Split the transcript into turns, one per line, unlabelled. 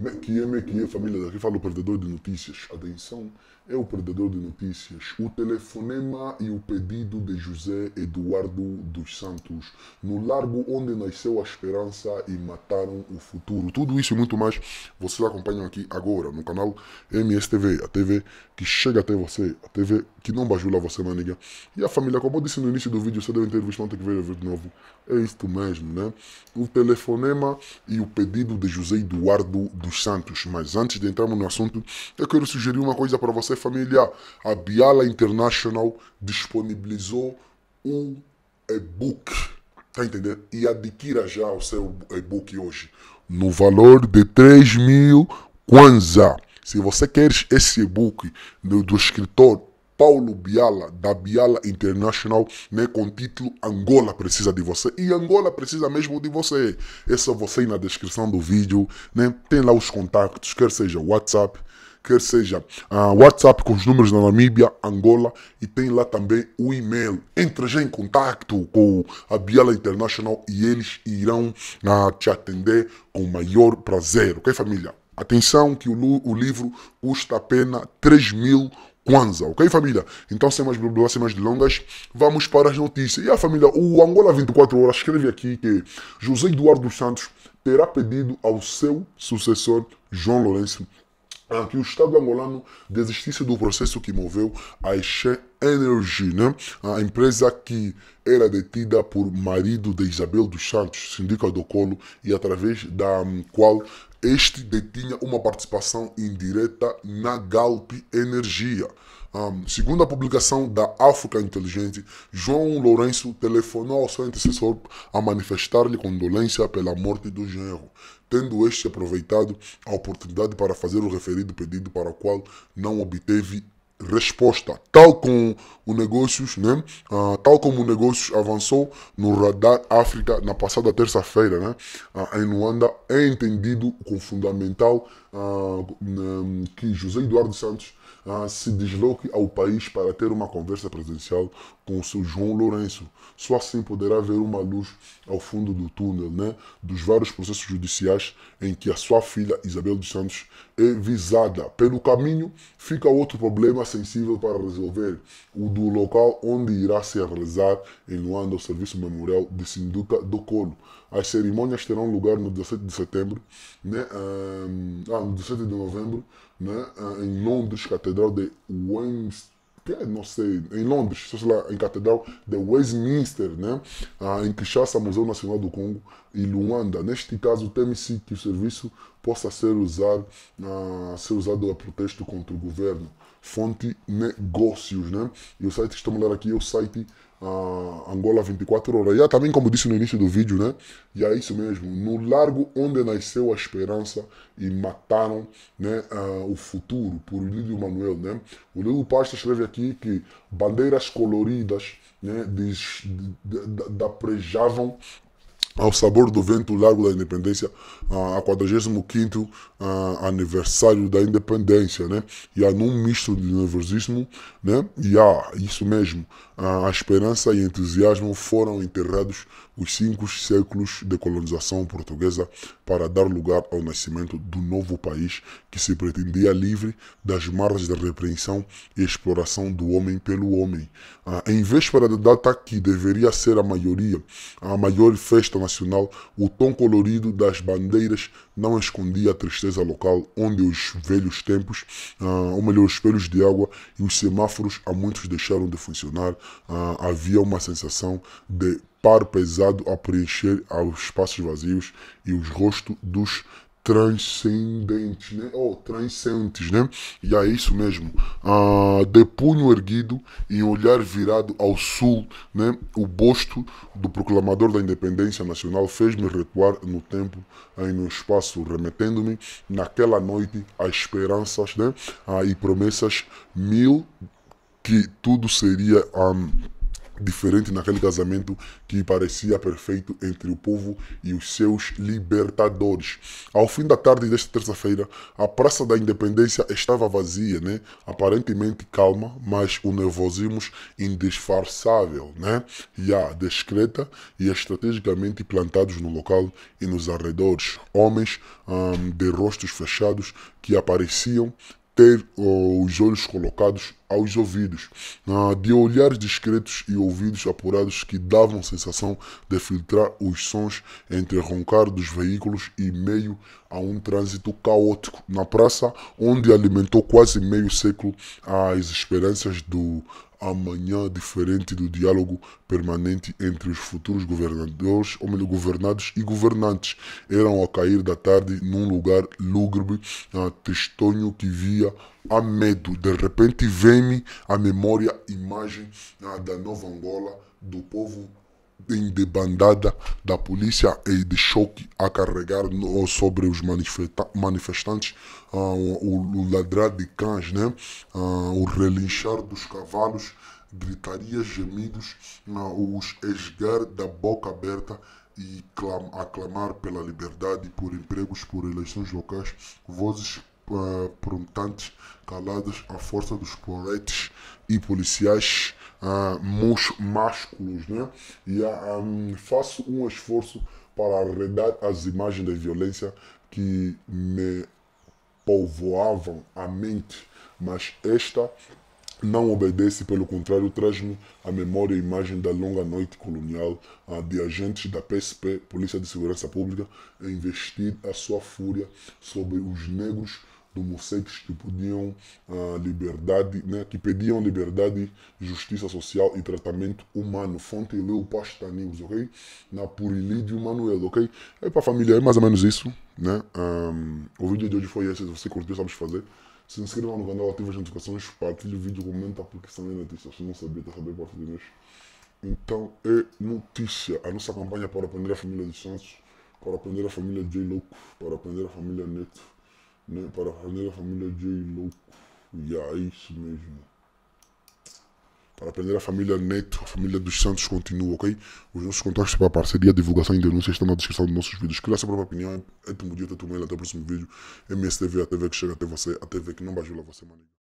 Mequia, é Mequia, é família daqui fala o perdedor de notícias. Atenção, é o perdedor de notícias. O telefonema e o pedido de José Eduardo dos Santos, no largo onde nasceu a esperança e mataram o futuro. Tudo isso e muito mais vocês acompanham aqui agora no canal MSTV, a TV que chega até você, a TV que não bajula você, maniga. E a família, como eu disse no início do vídeo, você deu entrevista tem que veio ver de novo. É isto mesmo, né? O telefonema e o pedido de José Eduardo dos santos. Mas antes de entrarmos no assunto, eu quero sugerir uma coisa para você, família. A Biala International disponibilizou um e-book. Tá entendendo? E adquira já o seu e-book hoje. No valor de 3 mil kwanza. Se você quer esse e-book do, do escritor Paulo Biala, da Biala International, né, com o título Angola precisa de você. E Angola precisa mesmo de você. É só você ir na descrição do vídeo, né, tem lá os contatos, quer seja WhatsApp, quer seja uh, WhatsApp com os números da Namíbia, Angola e tem lá também o e-mail. Entre já em contato com a Biala International e eles irão uh, te atender com maior prazer, ok família? Atenção que o, o livro custa apenas 3 mil Kwanzaa, ok família? Então sem mais blá sem mais delongas, vamos para as notícias. E a família, o Angola 24 Horas escreve aqui que José Eduardo Santos terá pedido ao seu sucessor, João Lourenço, que o Estado angolano desistisse do processo que moveu a Exxon Energy, né? a empresa que era detida por marido de Isabel dos Santos, sindicato do Colo, e através da hum, qual este detinha uma participação indireta na Galp Energia. Um, segundo a publicação da África Inteligente, João Lourenço telefonou ao seu antecessor a manifestar-lhe condolência pela morte do genro, tendo este aproveitado a oportunidade para fazer o referido pedido para o qual não obteve resposta, tal como o negócios, né? Ah, tal como o negócios avançou no radar África na passada terça-feira, né? Ah, em Luanda, é entendido com fundamental ah, né, que José Eduardo Santos ah, se desloque ao país para ter uma conversa presencial com o seu João Lourenço. Só assim poderá haver uma luz ao fundo do túnel, né? Dos vários processos judiciais em que a sua filha Isabel dos Santos é visada. Pelo caminho fica outro problema sensível para resolver o do local onde irá se realizar em Luanda o serviço memorial de Sinduca do Colo. As cerimônias terão lugar no 17 de setembro, né, ah, no 17 de novembro, né, ah, em Londres, Catedral de Westminster não sei, em Londres, sei lá, em Catedral de Westminster, né? Ah, em Kinshasa, Museu Nacional do Congo e Luanda. Neste caso, teme-se que o serviço possa ser usado, ah, ser usado a protesto contra o governo. Fonte Negócios, né? E o site que estamos a ler aqui é o site Angola 24 horas. E também, como disse no início do vídeo, né? E é isso mesmo. No largo onde nasceu a esperança e mataram né, uh, o futuro, por Lídio Manuel, né? O Lídio Pasta escreve aqui que bandeiras coloridas né, des, de, de, de, ao Sabor do Vento, Largo da Independência, a, 45 a, aniversário da Independência, né? E há num misto de nervosismo, né? E há, isso mesmo, a, esperança e entusiasmo foram enterrados os cinco séculos de colonização portuguesa para dar lugar ao nascimento do novo país que se pretendia livre das marras da repreensão e exploração do homem pelo homem. Ah, em véspera da data que deveria ser a maioria, a maior festa Nacional, o tom colorido das bandeiras não escondia a tristeza local, onde os velhos tempos, uh, ou melhor, os espelhos de água e os semáforos há muitos deixaram de funcionar. Uh, havia uma sensação de par pesado a preencher os espaços vazios e os rostos dos transcendente, né? ou oh, transcendentes, né? E é isso mesmo. Ah, de punho erguido e olhar virado ao sul, né? O bosto do proclamador da independência nacional fez-me recuar no tempo e no espaço, remetendo-me naquela noite a esperanças né? Ah, e promessas mil que tudo seria. Um, ah, diferente naquele casamento que parecia perfeito entre o povo e os seus libertadores. Ao fim da tarde desta terça-feira, a Praça da Independência estava vazia, né? aparentemente calma, mas o nervosismo indisfarçável, né? e a discreta e estrategicamente plantados no local e nos arredores, homens hum, de rostos fechados que apareciam ter os olhos colocados aos ouvidos, de olhares discretos e ouvidos apurados que davam sensação de filtrar os sons entre roncar dos veículos e meio a um trânsito caótico na praça, onde alimentou quase meio século as esperanças do amanhã diferente do diálogo permanente entre os futuros governadores, ou melhor, governados e governantes. Eram ao cair da tarde num lugar lúgubre, tristonho que via há medo. De repente vem-me à memória imagem ah, da Nova Angola, do povo em debandada da polícia e de choque a carregar no, sobre os manifesta manifestantes, ah, o, o, ladrar de cães, né? Ah, o relinchar dos cavalos, gritarias, gemidos, ah, os esgar da boca aberta e aclamar pela liberdade, por empregos, por eleições locais, vozes perguntantes, caladas à força dos porretes e policiais uh, másculos, né? E um, ah, ah, faço um esforço para arredar as imagens da violência que me povoavam a mente, mas esta não obedece, pelo contrário, traz-me a memória a imagem da longa noite colonial de agentes da PSP, Polícia de Segurança Pública, investir a sua fúria sobre os negros homofetos que podiam uh, liberdade, né, que pediam liberdade, justiça social e tratamento humano. Fonte Leopasta News, ok? Na Purilídio Manuel, ok? É para família, é mais ou menos isso, né? Um, o vídeo de hoje foi esse, se você curtiu, sabe fazer. Se inscreva no canal, ative as notificações, partilhe o vídeo, comenta, porque são é notícias. Se não sabia, tá sabendo parte de nós. Então, é notícia. A nossa campanha é para aprender a família de Santos, para aprender a família de Louco, para aprender a família Neto para fazer a família é de louco e é isso mesmo. Para aprender a família Neto, a família dos Santos continua, ok? Os nossos contatos para parceria, divulgação e denúncia estão na descrição dos nossos vídeos. Cria a sua própria opinião, é tudo mudita, tu mail, até o próximo vídeo. MSTV, a TV que chega até você, a TV que não bajula você, mano.